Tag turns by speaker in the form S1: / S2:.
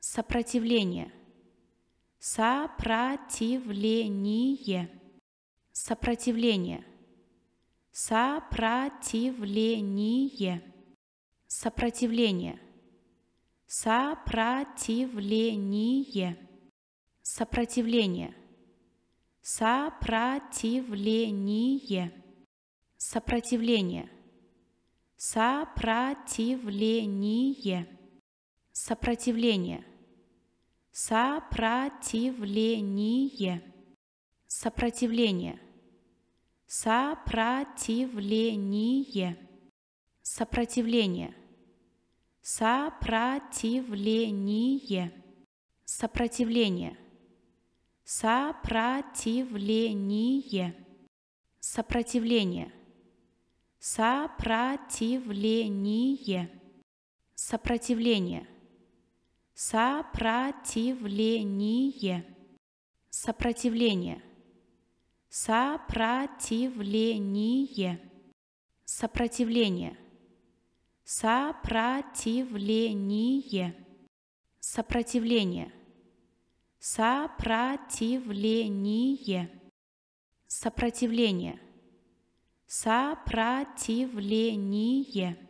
S1: Сопротивление. Сопротивление. Сопротивление. Сопротивление. Сопротивление. Сопротивление. Сопротивление. Сопротивление. Сопротивление. Сопротивление. Сопротивление. Сопротивление. Сопротивление. Сопротивление. Сопротивление. Сопротивление. Сопротивление. Сопротивление. Сопротивление. Сопротивление. Сопротивление. Сопротивление. Сопротивление. Сопротивление. Сопротивление. Сопротивление. Сопротивление. Сопротивление. Сопротивление. Сопротивление.